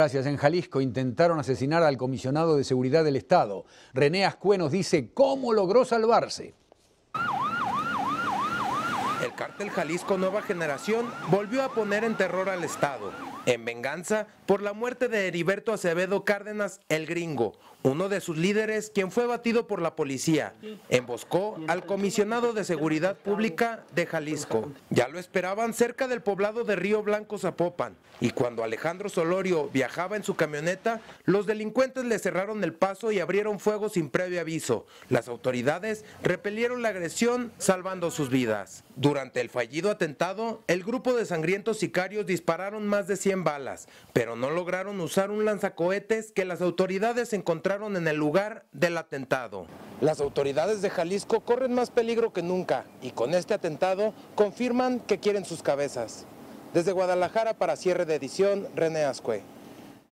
Gracias. En Jalisco intentaron asesinar al comisionado de seguridad del Estado. René nos dice cómo logró salvarse el cártel Jalisco Nueva Generación volvió a poner en terror al Estado, en venganza por la muerte de Heriberto Acevedo Cárdenas el Gringo, uno de sus líderes quien fue batido por la policía. Emboscó al comisionado de Seguridad Pública de Jalisco. Ya lo esperaban cerca del poblado de Río Blanco Zapopan y cuando Alejandro Solorio viajaba en su camioneta, los delincuentes le cerraron el paso y abrieron fuego sin previo aviso. Las autoridades repelieron la agresión salvando sus vidas. Durante el fallido atentado, el grupo de sangrientos sicarios dispararon más de 100 balas, pero no lograron usar un lanzacohetes que las autoridades encontraron en el lugar del atentado. Las autoridades de Jalisco corren más peligro que nunca y con este atentado confirman que quieren sus cabezas. Desde Guadalajara para cierre de edición, René Ascue.